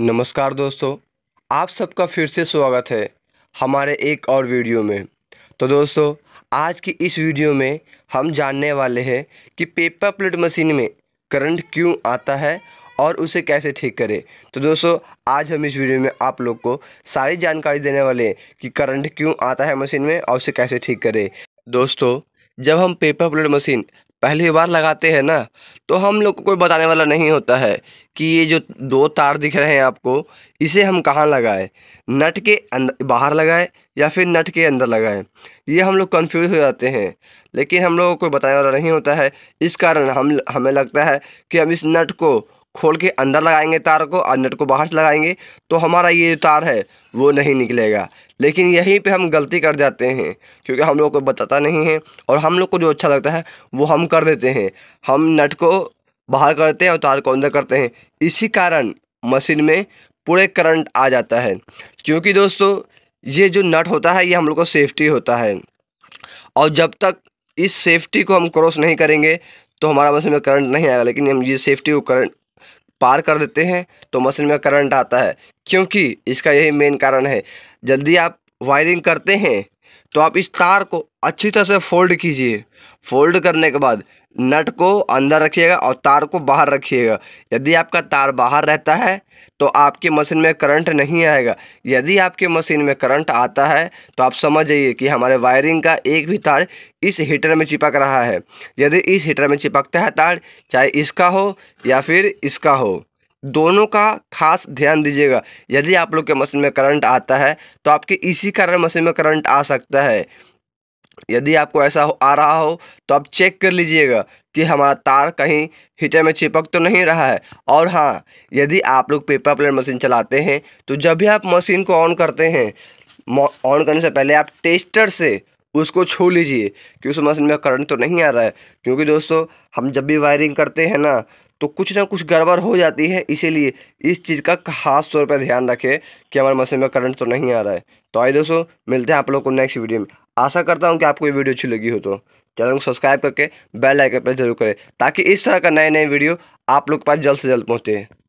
नमस्कार दोस्तों आप सबका फिर से स्वागत है हमारे एक और वीडियो में तो दोस्तों आज की इस वीडियो में हम जानने वाले हैं कि पेपर प्लेट मशीन में करंट क्यों आता है और उसे कैसे ठीक करें तो दोस्तों आज हम इस वीडियो में आप लोग को सारी जानकारी देने वाले हैं कि करंट क्यों आता है मशीन में और उसे कैसे ठीक करें दोस्तों जब हम पेपर प्लेट मशीन पहली बार लगाते हैं ना तो हम लोग को कोई बताने वाला नहीं होता है कि ये जो दो तार दिख रहे हैं आपको इसे हम कहाँ लगाएं नट के अंदर बाहर लगाएं या फिर नट के अंदर लगाएं ये हम लोग कन्फ्यूज़ हो जाते हैं लेकिन हम लोगों को कोई बताने वाला नहीं होता है इस कारण हम हमें लगता है कि हम इस नट को खोल के अंदर लगाएंगे तार को और नट को बाहर से लगाएंगे तो हमारा ये तार है वो नहीं निकलेगा लेकिन यहीं पे हम गलती कर जाते हैं क्योंकि हम लोग को बताता नहीं है और हम लोग को जो अच्छा लगता है वो हम कर देते हैं हम नट को बाहर करते हैं और तार को अंदर करते हैं इसी कारण मशीन में पूरे करंट आ जाता है क्योंकि दोस्तों ये जो नट होता है ये हम लोग को सेफ्टी होता है और जब तक इस सेफ्टी को हम क्रॉस नहीं करेंगे तो हमारा मशीन में करंट नहीं आएगा लेकिन हम ये सेफ्टी को करंट पार कर देते हैं तो मशीन में करंट आता है क्योंकि इसका यही मेन कारण है जल्दी आप वायरिंग करते हैं तो आप इस तार को अच्छी तरह से फोल्ड कीजिए फोल्ड करने के बाद नट को अंदर रखिएगा और तार को बाहर रखिएगा यदि आपका तार बाहर रहता है तो आपके मशीन में करंट नहीं आएगा यदि आपके मशीन में करंट आता है तो आप समझ जाइए कि हमारे वायरिंग का एक भी तार इस हीटर में चिपक रहा है यदि इस हीटर में चिपकता है तार चाहे इसका हो या फिर इसका हो दोनों का खास ध्यान दीजिएगा यदि आप लोग के मशीन में करंट आता है तो आपके इसी कारण मशीन में करंट आ सकता है यदि आपको ऐसा हो आ रहा हो तो आप चेक कर लीजिएगा कि हमारा तार कहीं हीटर में चिपक तो नहीं रहा है और हाँ यदि आप लोग पेपर प्लेट मशीन चलाते हैं तो जब भी आप मशीन को ऑन करते हैं ऑन करने से पहले आप टेस्टर से उसको छू लीजिए कि उस मशीन में करंट तो नहीं आ रहा है क्योंकि दोस्तों हम जब भी वायरिंग करते हैं ना तो कुछ ना कुछ गड़बड़ हो जाती है इसीलिए इस चीज़ का खास तौर पर ध्यान रखें कि हमारे मशीन में करंट तो नहीं आ रहा है तो आइए दोस्तों मिलते हैं आप लोग को नेक्स्ट वीडियो में आशा करता हूँ कि आपको ये वीडियो अच्छी लगी हो तो चैनल को सब्सक्राइब करके बेल आइकन पर जरूर करें ताकि इस तरह का नए नए वीडियो आप लोग के पास जल्द से जल्द पहुँचे